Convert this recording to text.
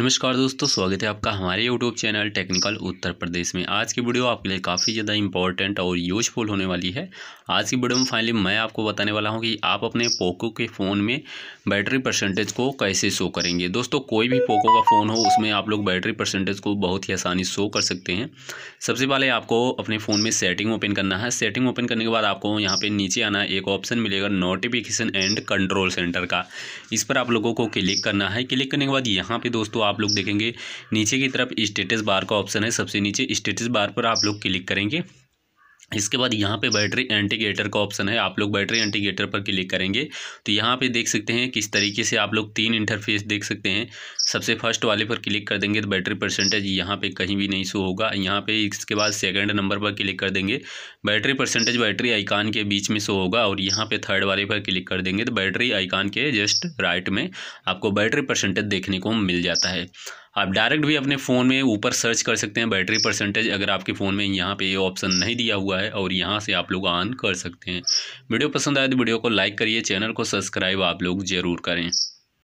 नमस्कार दोस्तों स्वागत है आपका हमारे YouTube channel technical Uttar Pradesh में आज की वीडियो आपके लिए काफ़ी ज़्यादा इंपॉर्टेंट और यूजफुल होने वाली है आज की वीडियो में फाइनली मैं आपको बताने वाला हूं कि आप अपने पोको के फ़ोन में बैटरी परसेंटेज को कैसे शो करेंगे दोस्तों कोई भी पोको का फ़ोन हो उसमें आप लोग बैटरी परसेंटेज को बहुत ही आसानी शो कर सकते हैं सबसे पहले आपको अपने फ़ोन में सेटिंग ओपन करना है सेटिंग ओपन करने के बाद आपको यहाँ पर नीचे आना एक ऑप्शन मिलेगा नोटिफिकेशन एंड कंट्रोल सेंटर का इस पर आप लोगों को क्लिक करना है क्लिक करने के बाद यहाँ पर दोस्तों आप लोग देखेंगे नीचे की तरफ स्टेटस बार का ऑप्शन है सबसे नीचे स्टेटस बार पर आप लोग क्लिक करेंगे इसके बाद यहाँ पे बैटरी एंटीगेटर का ऑप्शन है आप लोग बैटरी एंटीगेटर पर क्लिक करेंगे तो यहाँ पे देख सकते हैं किस तरीके से आप लोग तीन इंटरफेस देख सकते हैं सबसे फर्स्ट वाले पर क्लिक कर देंगे तो बैटरी परसेंटेज यहाँ पे कहीं भी नहीं शो होगा यहाँ पे इसके बाद सेकंड नंबर पर क्लिक कर देंगे बैटरी परसेंटेज बैटरी आइकान के बीच में शो होगा और यहाँ पर थर्ड वाले पर क्लिक कर देंगे तो बैटरी आइकान के जस्ट राइट में आपको बैटरी परसेंटेज देखने को मिल जाता है आप डायरेक्ट भी अपने फ़ोन में ऊपर सर्च कर सकते हैं बैटरी परसेंटेज अगर आपके फ़ोन में यहाँ पे ये ऑप्शन नहीं दिया हुआ है और यहाँ से आप लोग ऑन कर सकते हैं वीडियो पसंद आए तो वीडियो को लाइक करिए चैनल को सब्सक्राइब आप लोग ज़रूर करें